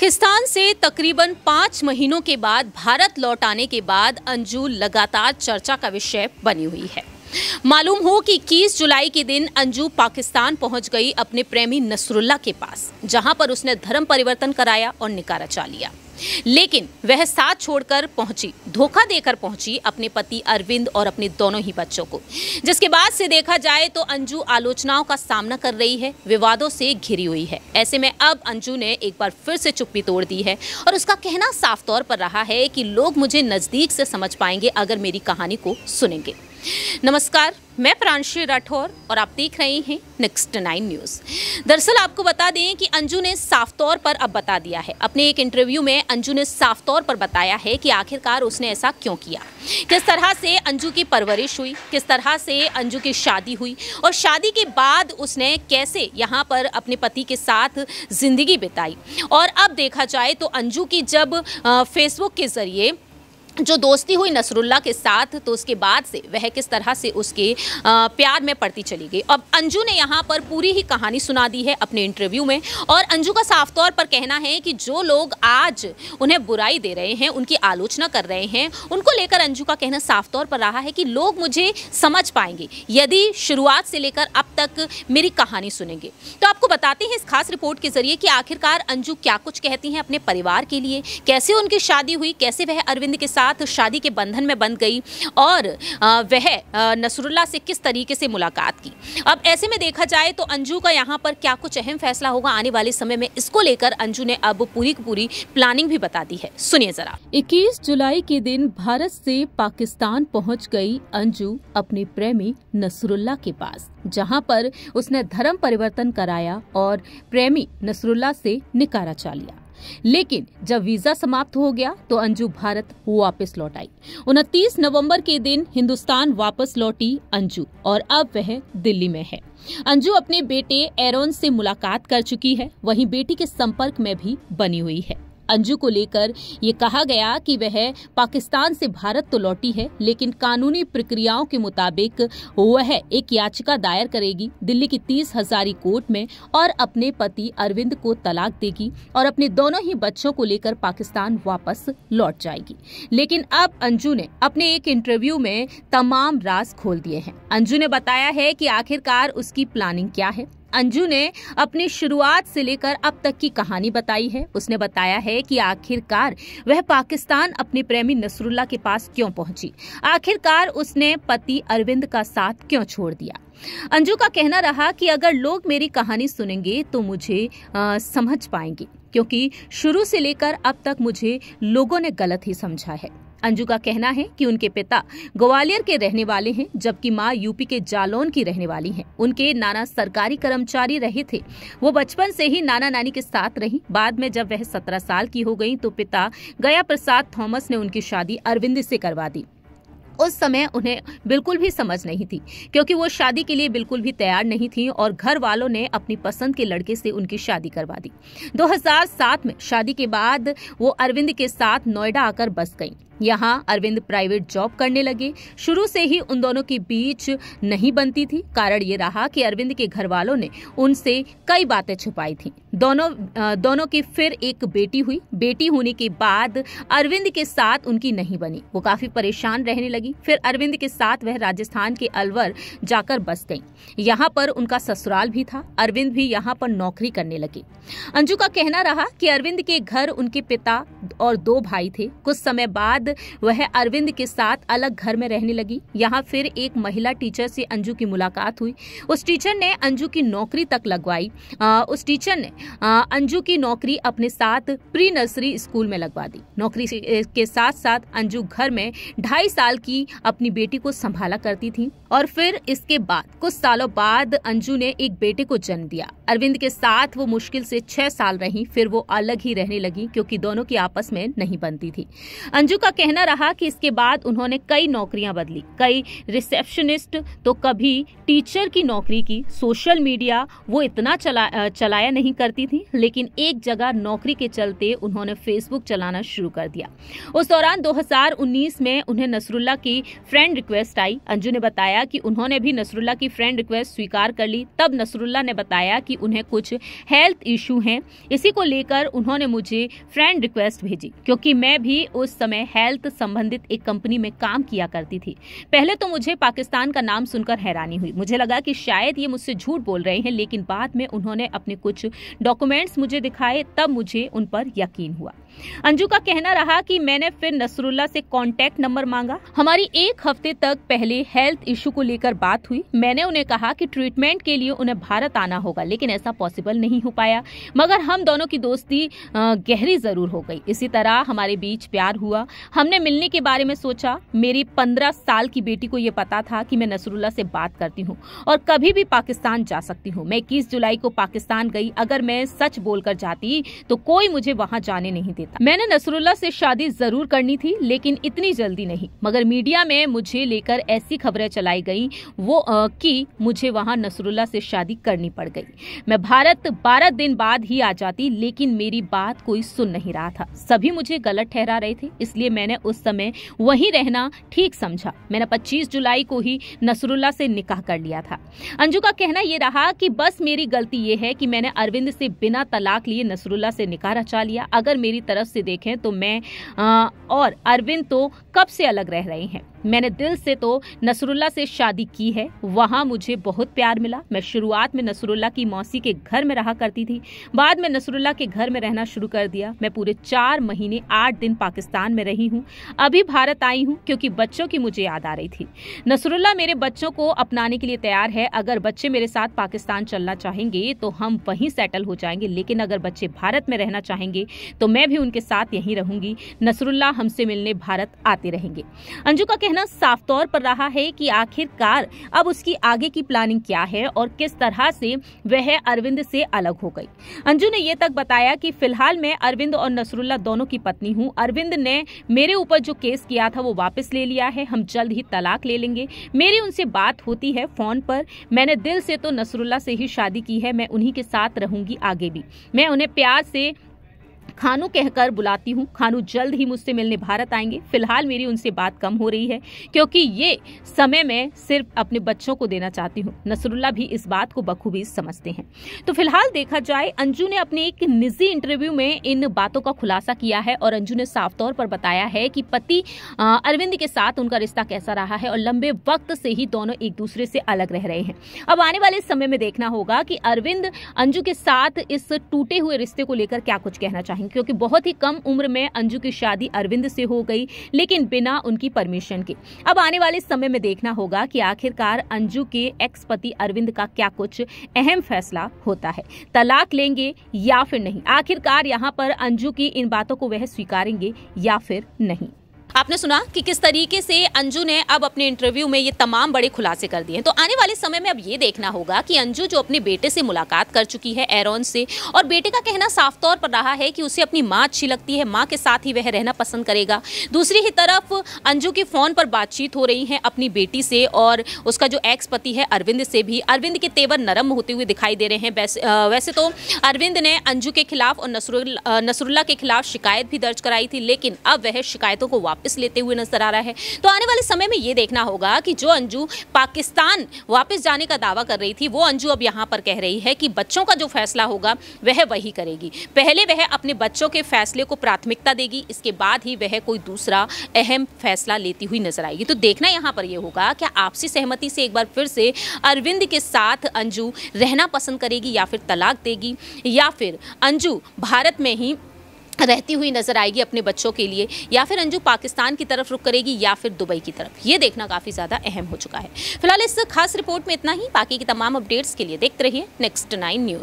पाकिस्तान से तकरीबन पाँच महीनों के बाद भारत लौट आने के बाद अंजू लगातार चर्चा का विषय बनी हुई है मालूम हो कि इक्कीस जुलाई के दिन अंजू पाकिस्तान पहुंच गई अपने प्रेमी नसरुल्ला के पास जहां पर उसने धर्म परिवर्तन कराया और निकारा चालिया लेकिन वह साथ छोड़कर पहुंची धोखा देकर पहुंची अपने पति अरविंद और अपने दोनों ही बच्चों को जिसके बाद से देखा जाए तो अंजू आलोचनाओं का सामना कर रही है विवादों से घिरी हुई है ऐसे में अब अंजू ने एक बार फिर से चुप्पी तोड़ दी है और उसका कहना साफ तौर पर रहा है कि लोग मुझे नज़दीक से समझ पाएंगे अगर मेरी कहानी को सुनेंगे नमस्कार मैं प्रांशी राठौर और आप देख रहे हैं नेक्स्ट नाइन न्यूज़ दरअसल आपको बता दें कि अंजू ने साफ तौर पर अब बता दिया है अपने एक इंटरव्यू में अंजू ने साफ तौर पर बताया है कि आखिरकार उसने ऐसा क्यों किया किस तरह से अंजू की परवरिश हुई किस तरह से अंजू की शादी हुई और शादी के बाद उसने कैसे यहाँ पर अपने पति के साथ ज़िंदगी बिताई और अब देखा जाए तो अंजू की जब फेसबुक के ज़रिए जो दोस्ती हुई नसरुल्ला के साथ तो उसके बाद से वह किस तरह से उसके प्यार में पड़ती चली गई अब अंजू ने यहाँ पर पूरी ही कहानी सुना दी है अपने इंटरव्यू में और अंजू का साफ तौर पर कहना है कि जो लोग आज उन्हें बुराई दे रहे हैं उनकी आलोचना कर रहे हैं उनको लेकर अंजू का कहना साफ तौर पर रहा है कि लोग मुझे समझ पाएंगे यदि शुरुआत से लेकर अब तक मेरी कहानी सुनेंगे तो आपको बताते हैं इस खास रिपोर्ट के जरिए कि आखिरकार अंजू क्या कुछ कहती हैं अपने परिवार के लिए कैसे उनकी शादी हुई कैसे वह अरविंद के साथ शादी के बंधन में बंध गई और वह नसरुल्ला से किस तरीके से मुलाकात की अब ऐसे में देखा जाए तो अंजू का यहाँ पर क्या कुछ अहम फैसला होगा आने वाले समय में इसको लेकर अंजू ने अब पूरी की पूरी प्लानिंग भी बता दी है सुनिए जरा इक्कीस जुलाई के दिन भारत से पाकिस्तान पहुँच गई अंजू अपने प्रेमी नसरुल्ला के पास जहां पर उसने धर्म परिवर्तन कराया और प्रेमी नसरुल्ला से निकारा चा लिया लेकिन जब वीजा समाप्त हो गया तो अंजू भारत वापस लौट आई उनतीस नवंबर के दिन हिंदुस्तान वापस लौटी अंजू और अब वह दिल्ली में है अंजू अपने बेटे एरोन से मुलाकात कर चुकी है वहीं बेटी के संपर्क में भी बनी हुई है अंजू को लेकर ये कहा गया कि वह पाकिस्तान से भारत तो लौटी है लेकिन कानूनी प्रक्रियाओं के मुताबिक वह एक याचिका दायर करेगी दिल्ली की तीस हजारी कोर्ट में और अपने पति अरविंद को तलाक देगी और अपने दोनों ही बच्चों को लेकर पाकिस्तान वापस लौट जाएगी लेकिन अब अंजू ने अपने एक इंटरव्यू में तमाम राज खोल दिए हैं अंजू ने बताया है कि आखिरकार उसकी प्लानिंग क्या है अंजू ने अपनी शुरुआत से लेकर अब तक की कहानी बताई है उसने बताया है कि आखिरकार वह पाकिस्तान अपने प्रेमी नसरुल्ला के पास क्यों पहुंची आखिरकार उसने पति अरविंद का साथ क्यों छोड़ दिया अंजू का कहना रहा कि अगर लोग मेरी कहानी सुनेंगे तो मुझे आ, समझ पाएंगे क्योंकि शुरू से लेकर अब तक मुझे लोगों ने गलत ही समझा है अंजू का कहना है कि उनके पिता ग्वालियर के रहने वाले हैं जबकि माँ यूपी के जालौन की रहने वाली हैं। उनके नाना सरकारी कर्मचारी रहे थे वो बचपन से ही नाना नानी के साथ रही बाद में जब वह सत्रह साल की हो गई तो पिता गया प्रसाद थॉमस ने उनकी शादी अरविंद से करवा दी उस समय उन्हें बिल्कुल भी समझ नहीं थी क्योंकि वो शादी के लिए बिल्कुल भी तैयार नहीं थी और घर वालों ने अपनी पसंद के लड़के से उनकी शादी करवा दी 2007 में शादी के बाद वो अरविंद के साथ नोएडा आकर बस गई यहाँ अरविंद प्राइवेट जॉब करने लगे शुरू से ही उन दोनों के बीच नहीं बनती थी कारण ये रहा कि अरविंद के घर वालों ने उनसे कई बातें छुपाई थी दोनों दोनों की फिर एक बेटी हुई बेटी होने के बाद अरविंद के साथ उनकी नहीं बनी वो काफ़ी परेशान रहने लगी फिर अरविंद के साथ वह राजस्थान के अलवर जाकर बस गई यहाँ पर उनका ससुराल भी था अरविंद भी यहाँ पर नौकरी करने लगे अंजू का कहना रहा कि अरविंद के घर उनके पिता और दो भाई थे कुछ समय बाद वह अरविंद के साथ अलग घर में रहने लगी यहाँ फिर एक महिला टीचर से अंजू की मुलाकात हुई उस टीचर ने अंजू की नौकरी तक लगवाई उस टीचर ने अंजू की नौकरी अपने साथ प्री नर्सरी स्कूल में लगवा दी नौकरी के साथ साथ अंजू घर में ढाई साल की अपनी बेटी को संभाला करती थी और फिर इसके बाद कुछ सालों बाद अंजू ने एक बेटे को जन्म दिया अरविंद के साथ वो मुश्किल से छह साल रही फिर वो अलग ही रहने लगी क्योंकि दोनों की आपस में नहीं बनती थी अंजू का कहना रहा कि इसके बाद उन्होंने कई नौकरियां बदली कई रिसेप्शनिस्ट तो कभी टीचर की नौकरी की सोशल मीडिया वो इतना चला, चलाया नहीं कर करती थी लेकिन एक जगह नौकरी के चलते उन्होंने फेसबुक चलाना शुरू कर दिया उस दौरान 2019 में उन्हें नसरुल्ला की फ्रेंड रिक्वेस्ट आई अंजू ने बताया कि उन्होंने भी नसरुल्ला की फ्रेंड रिक्वेस्ट स्वीकार कर ली तब नसरुल्ला ने बताया कि उन्हें कुछ हेल्थ इशू हैं इसी को लेकर उन्होंने मुझे फ्रेंड रिक्वेस्ट भेजी क्योंकि मैं भी उस समय हेल्थ संबंधित एक कंपनी में काम किया करती थी पहले तो मुझे पाकिस्तान का नाम सुनकर हैरानी हुई मुझे लगा कि शायद ये मुझसे झूठ बोल रहे हैं लेकिन बाद में उन्होंने अपने कुछ डॉक्यूमेंट्स मुझे दिखाए तब मुझे उन पर यकीन हुआ अंजू का कहना रहा कि मैंने फिर नसरुल्ला से कॉन्टेक्ट नंबर मांगा हमारी एक हफ्ते तक पहले हेल्थ इशू को लेकर बात हुई मैंने उन्हें कहा कि ट्रीटमेंट के लिए उन्हें भारत आना होगा लेकिन ऐसा पॉसिबल नहीं हो पाया मगर हम दोनों की दोस्ती गहरी जरूर हो गई इसी तरह हमारे बीच प्यार हुआ हमने मिलने के बारे में सोचा मेरी पंद्रह साल की बेटी को ये पता था कि मैं नसरुल्ला से बात करती हूँ और कभी भी पाकिस्तान जा सकती हूँ मैं इक्कीस जुलाई को पाकिस्तान गई अगर मैं सच बोलकर जाती तो कोई मुझे वहां जाने नहीं देता मैंने नसरुल्ला से शादी जरूर करनी थी लेकिन इतनी जल्दी नहीं मगर मीडिया में मुझे लेकर ऐसी खबरें चलाई गई वो कि मुझे वहाँ नसरुल्ला से शादी करनी पड़ गई मैं भारत बारह दिन बाद ही आ जाती लेकिन मेरी बात कोई सुन नहीं रहा था सभी मुझे गलत ठहरा रहे थे इसलिए मैंने उस समय वही रहना ठीक समझा मैंने पच्चीस जुलाई को ही नसरुल्ला से निकाह कर लिया था अंजू का कहना यह रहा कि बस मेरी गलती यह है कि मैंने अरविंद से बिना तलाक लिए नसरुल्ला से निकाह रचा लिया अगर मेरी तरफ से देखें तो मैं और अरविंद तो कब से अलग रह रहे हैं मैंने दिल से तो नसरुल्ला से शादी की है वहाँ मुझे बहुत प्यार मिला मैं शुरुआत में नसरुल्ला की मौसी के घर में रहा करती थी बाद में नसरुल्ला के घर में रहना शुरू कर दिया मैं पूरे चार महीने आठ दिन पाकिस्तान में रही हूँ अभी भारत आई हूँ क्योंकि बच्चों की मुझे याद आ रही थी नसरुल्ला मेरे बच्चों को अपनाने के लिए तैयार है अगर बच्चे मेरे साथ पाकिस्तान चलना चाहेंगे तो हम वहीं सेटल हो जाएंगे लेकिन अगर बच्चे भारत में रहना चाहेंगे तो मैं भी उनके साथ यहीं रहूंगी नसरुल्ला हमसे मिलने भारत आते रहेंगे अंजुका के कहना साफ तौर पर रहा है कि आखिरकार अब उसकी आगे की प्लानिंग क्या है और किस तरह से वह अरविंद से अलग हो गई अंजू ने ये तक बताया कि फिलहाल मैं अरविंद और नसरुल्ला दोनों की पत्नी हूँ अरविंद ने मेरे ऊपर जो केस किया था वो वापस ले लिया है हम जल्द ही तलाक ले लेंगे मेरी उनसे बात होती है फोन पर मैंने दिल से तो नसरुल्ला से ही शादी की है मैं उन्हीं के साथ रहूंगी आगे भी मैं उन्हें प्यार से खानू कहकर बुलाती हूँ खानू जल्द ही मुझसे मिलने भारत आएंगे फिलहाल मेरी उनसे बात कम हो रही है क्योंकि ये समय मैं सिर्फ अपने बच्चों को देना चाहती हूँ नसरुल्ला भी इस बात को बखूबी समझते हैं तो फिलहाल देखा जाए अंजू ने अपने एक निजी इंटरव्यू में इन बातों का खुलासा किया है और अंजू ने साफ तौर पर बताया है कि पति अरविंद के साथ उनका रिश्ता कैसा रहा है और लंबे वक्त से ही दोनों एक दूसरे से अलग रह रहे हैं अब आने वाले समय में देखना होगा कि अरविंद अंजू के साथ इस टूटे हुए रिश्ते को लेकर क्या कुछ कहना चाहेंगे क्योंकि बहुत ही कम उम्र में अंजू की शादी अरविंद से हो गई लेकिन बिना उनकी परमिशन के अब आने वाले समय में देखना होगा कि आखिरकार अंजू के एक्स पति अरविंद का क्या कुछ अहम फैसला होता है तलाक लेंगे या फिर नहीं आखिरकार यहाँ पर अंजू की इन बातों को वह स्वीकारेंगे या फिर नहीं आपने सुना कि किस तरीके से अंजू ने अब अपने इंटरव्यू में ये तमाम बड़े खुलासे कर दिए हैं तो आने वाले समय में अब ये देखना होगा कि अंजू जो अपने बेटे से मुलाकात कर चुकी है एरोन से और बेटे का कहना साफ तौर पर रहा है कि उसे अपनी माँ अच्छी लगती है माँ के साथ ही वह रहना पसंद करेगा दूसरी ही तरफ अंजू की फ़ोन पर बातचीत हो रही है अपनी बेटी से और उसका जो एक्स पति है अरविंद से भी अरविंद के तेवर नरम होते हुए दिखाई दे रहे हैं वैसे तो अरविंद ने अंजू के खिलाफ और नसरुल्ला के खिलाफ शिकायत भी दर्ज कराई थी लेकिन अब वह शिकायतों को वापस वापस लेते हुए नजर आ रहा है तो आने वाले समय में ये देखना होगा कि जो अंजू पाकिस्तान वापस जाने का दावा कर रही थी वो अंजू अब यहाँ पर कह रही है कि बच्चों का जो फैसला होगा वह वही करेगी पहले वह अपने बच्चों के फैसले को प्राथमिकता देगी इसके बाद ही वह कोई दूसरा अहम फैसला लेती हुई नजर आएगी तो देखना यहाँ पर यह होगा क्या आपसी सहमति से एक बार फिर से अरविंद के साथ अंजू रहना पसंद करेगी या फिर तलाक देगी या फिर अंजू भारत में ही रहती हुई नज़र आएगी अपने बच्चों के लिए या फिर अंजू पाकिस्तान की तरफ रुक करेगी या फिर दुबई की तरफ ये देखना काफ़ी ज़्यादा अहम हो चुका है फिलहाल इस खास रिपोर्ट में इतना ही बाकी की तमाम अपडेट्स के लिए देखते रहिए नेक्स्ट नाइन न्यूज़